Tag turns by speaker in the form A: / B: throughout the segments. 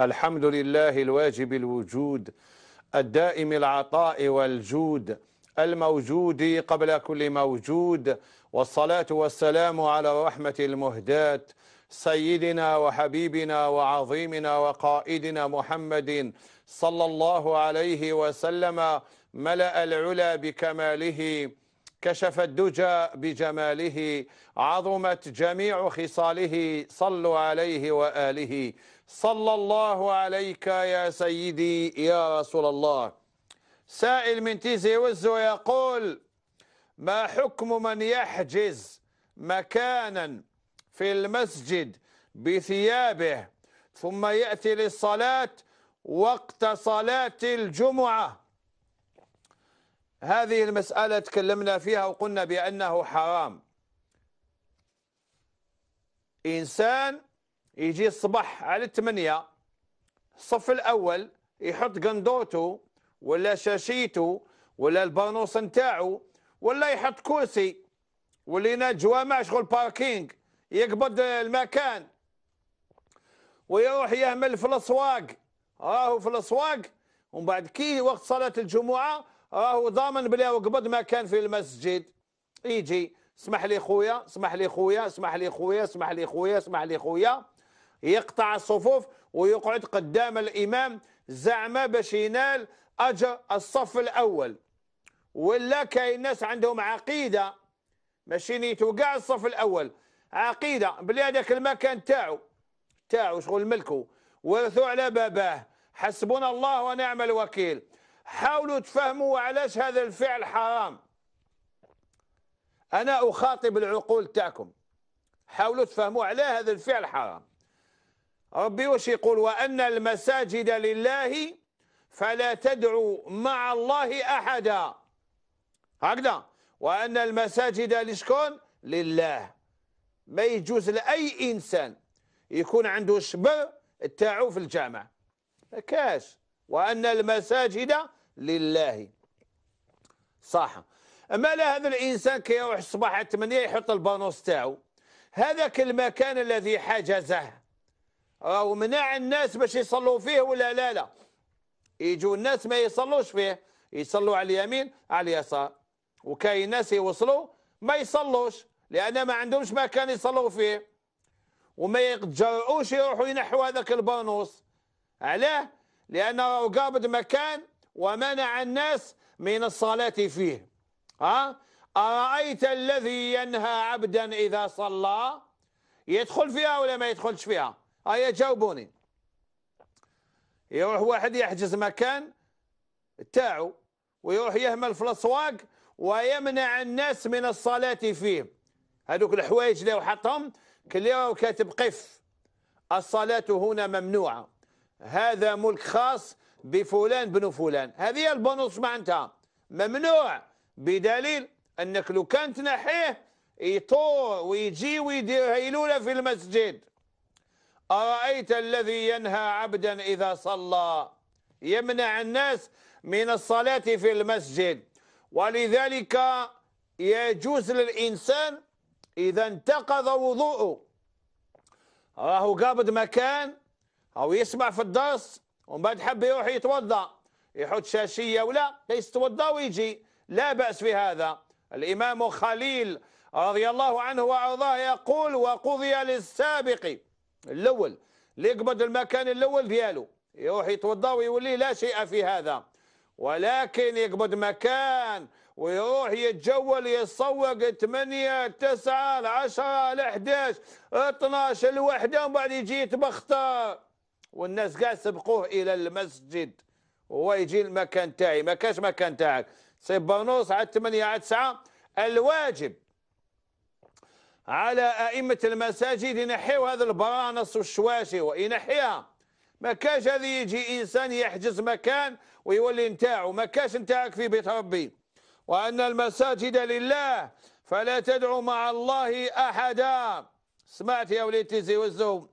A: الحمد لله الواجب الوجود الدائم العطاء والجود الموجود قبل كل موجود والصلاة والسلام على رحمة المهداة سيدنا وحبيبنا وعظيمنا وقائدنا محمد صلى الله عليه وسلم ملأ العلا بكماله كشف الدجى بجماله عظمت جميع خصاله صلوا عليه وآله صلى الله عليك يا سيدي يا رسول الله سائل من تيزي وزو يقول ما حكم من يحجز مكانا في المسجد بثيابه ثم يأتي للصلاة وقت صلاة الجمعة هذه المسألة تكلمنا فيها وقلنا بأنه حرام إنسان يجي الصبح على الثمانية الصف الأول يحط قندوته ولا شاشيته ولا البانوس نتاعو ولا يحط كرسي ولينا جوامع شغل باركينج يقبض المكان ويروح يهمل في الاسواق راهو في الاسواق ومن بعد كي وقت صلاه الجمعه راهو ضامن بلي قبض مكان في المسجد يجي اسمح لي خويا اسمح لي خويا اسمح لي خويا اسمح لي خويا اسمح لي خويا يقطع الصفوف ويقعد قدام الإمام زعما باش ينال أجر الصف الأول ولا كاين ناس عندهم عقيدة ماشي نيتو كاع الصف الأول عقيدة بلي هذاك المكان تاعو تاعو شغل ملكه ورثوا على باباه حسبنا الله ونعم الوكيل حاولوا تفهموا علاش هذا الفعل حرام أنا أخاطب العقول تاعكم حاولوا تفهموا علاه هذا الفعل حرام ربي واش يقول وأن المساجد لله فلا تدعوا مع الله أحدا هكذا وأن المساجد لشكون لله ما يجوز لأي إنسان يكون عنده شبه تاعو في الجامع ما كاش وأن المساجد لله صح أما لا هذا الإنسان كيروح الصباح 8 يحط البانوس تاعو هذاك المكان الذي حجزه آه، ومنع الناس باش يصلوا فيه ولا لا لا يجوا الناس ما يصلوش فيه يصلوا على اليمين على اليسار وكاين ناس يوصلوا ما يصلوش لان ما عندهمش مكان يصلوا فيه وما يتجرؤوش يروحوا ينحوا هذاك البرنوس علاه لانه قابض مكان ومنع الناس من الصلاه فيه ها ارايت الذي ينهى عبدا اذا صلى يدخل فيها ولا ما يدخلش فيها هيا جاوبوني يروح واحد يحجز مكان تاعو ويروح يهمل في الاسواق ويمنع الناس من الصلاة فيه هذوك الحوايج اللي حطهم كليرا وكاتب قف الصلاة هنا ممنوعة هذا ملك خاص بفلان بن فلان هذه البونص معناتها ممنوع بدليل انك لو كان تنحيه يطور ويجي ويدير هيلوله في المسجد أرأيت الذي ينهى عبدا إذا صلى يمنع الناس من الصلاة في المسجد ولذلك يجوز للإنسان إذا انتقض وضوءه راه قابض مكان أو يسمع في الدرس ومن بعد حب يروح يتوضأ يحط شاشية ولا يتوضأ ويجي لا بأس في هذا الإمام خليل رضي الله عنه وأرضاه يقول وقضي للسابق الاول اللي يقبض المكان الاول ديالو يروح يتوضا ويولي لا شيء في هذا ولكن يقبض مكان ويروح يتجول يتسوق 8 9 10 11 12 الوحده ومن بعد يجي يتبختر والناس كاع سبقوه الى المسجد وهو يجي المكان تاعي ما كاش مكان تاعك صيب بانوس عاد 8 على 9 الواجب على أئمة المساجد ينحيوا هذا البرانس والشواشي وينحيها ما كاش هذه يجي إنسان يحجز مكان ويولي نتاعه ما كاش نتاعك في بيت ربي وأن المساجد لله فلا تدعو مع الله أحدا سمعت يا وليد تيزي وزوم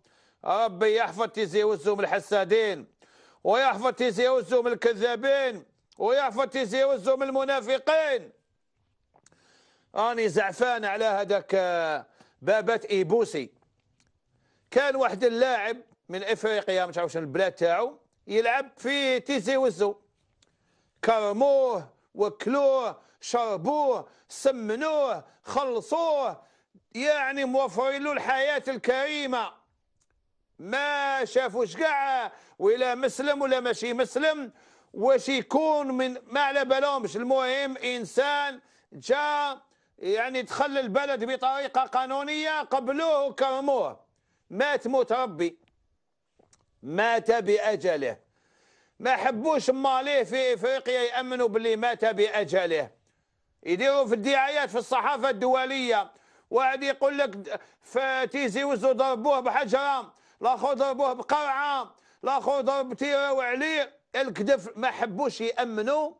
A: ربي يحفظ تيزي وزوم الحسادين ويحفظ تيزي وزوم الكذابين ويحفظ تيزي وزوم المنافقين اني زعفان على هذاك بابات ايبوسي كان واحد اللاعب من افريقيا مش عارف شنو البلاد تاعو يلعب في تيزي وزو كرموه وكلوه شربوه سمنوه خلصوه يعني موفرين له الحياه الكريمه ما شافوش كاع ولا مسلم ولا ماشي مسلم واش يكون من ما على بالهمش المهم انسان جا يعني دخل البلد بطريقة قانونية قبلوه وكرموه مات موت ربي مات بأجله ما حبوش ماليه في إفريقيا يأمنوا باللي مات بأجله يديروا في الدعايات في الصحافة الدولية واحد يقول لك في تيزي وزو ضربوه بحجرة لاخو ضربوه بقرعة لاخو ضرب تيرو عليه الكدف ما حبوش يأمنوا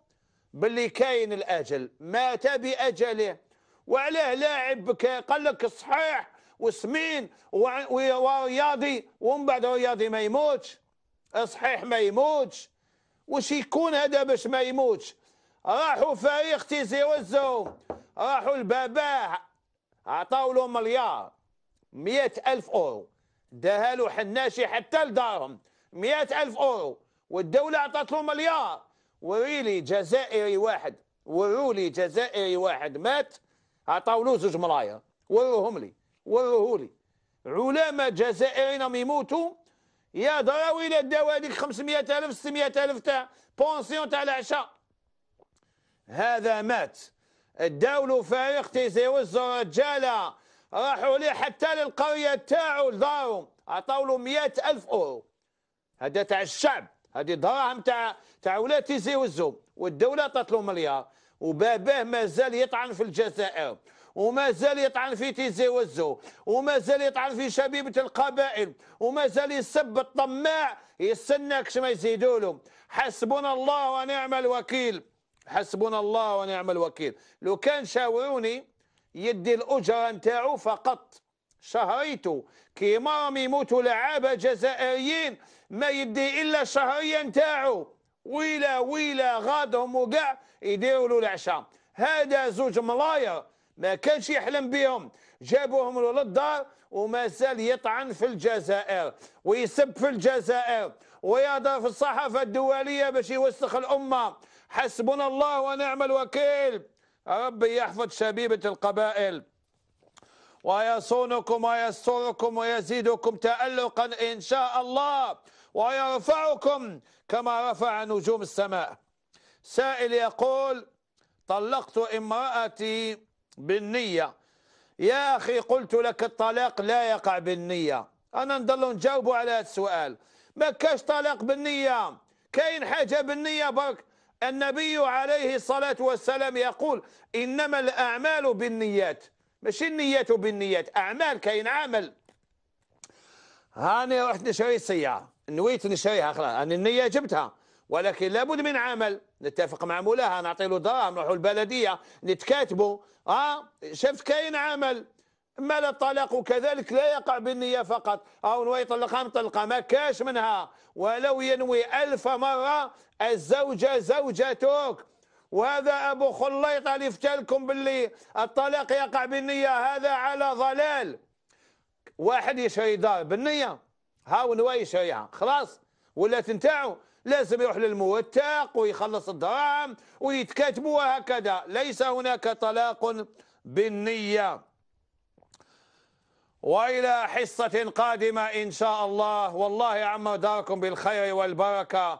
A: باللي كاين الأجل مات بأجله وعليه لاعب قال لك صحيح وسمين ورياضي ومن بعد رياضي ما يموتش صحيح ما يموتش واش يكون هذا باش ما يموتش راحوا فريق تيزي وزو راحوا لباباه عطاو له مليار مية ألف أورو دهالو حناشي حتى لدارهم مية ألف أورو والدولة عطات له مليار وريلي جزائري واحد ورولي جزائري واحد مات عطاو له زوج ملايا وروهم لي وروه لي علماء جزائريين راهم يموتوا يا الى داو هذيك 500000 600000 تاع بونسيون تاع العشاء هذا مات الدولة تيزي تيزيوز رجالة راحوا ليه حتى للقرية تاعو لدارهم عطاو له 100000 أورو هذا تاع الشعب هذه دراهم تاع تاع ولاد تيزيوزهم والدولة عطات له مليار وباباه مازال يطعن في الجزائر ومازال يطعن في تيزي وزو ومازال يطعن في شبيبة القبائل ومازال يسب الطماع يستناك ما يزيدوا حسبنا الله ونعم الوكيل حسبنا الله ونعم الوكيل لو كان شاوروني يدي الأجرة نتاعو فقط شهريته كيما يموتوا لعابة جزائريين ما يدي إلا الشهريه نتاعو ويلا ويلا غادهم وكاع يديروا له العشاء هذا زوج ملايا ما كانش يحلم بهم جابوهم له للدار ومازال يطعن في الجزائر ويسب في الجزائر ويهضر في الصحافه الدوليه باش يوسخ الامه حسبنا الله ونعم الوكيل ربي يحفظ شبيبه القبائل ويصونكم ويستركم ويزيدكم تألقا إن شاء الله ويرفعكم كما رفع نجوم السماء سائل يقول طلقت امرأتي بالنية يا أخي قلت لك الطلاق لا يقع بالنية أنا نضل نجاوب على هذا السؤال ما كاش طلاق بالنية كاين حاجة بالنية برك النبي عليه الصلاة والسلام يقول إنما الأعمال بالنيات ماشي النيات وبالنيات اعمال كاين عمل هاني رحت نشري السياره نويت نشريها خلاص انا النيه جبتها ولكن لابد من عمل نتفق مع مولاها نعطي له دراهم نروحوا البلديه نتكاتبوا اه شفت كاين عمل ما الطلاق وكذلك لا يقع بالنية فقط أو نوي يطلقها مطلقة ما كاش منها ولو ينوي ألف مرة الزوجة زوجتك وهذا أبو خليط لفتالكم باللي الطلاق يقع بالنية هذا على ضلال واحد يشري دار بالنية هاو نواي يشريها خلاص ولا تنتاعو لازم يروح للموثق ويخلص الدراهم ويتكاتبوا وهكذا ليس هناك طلاق بالنية وإلى حصة قادمة إن شاء الله والله عم داركم بالخير والبركة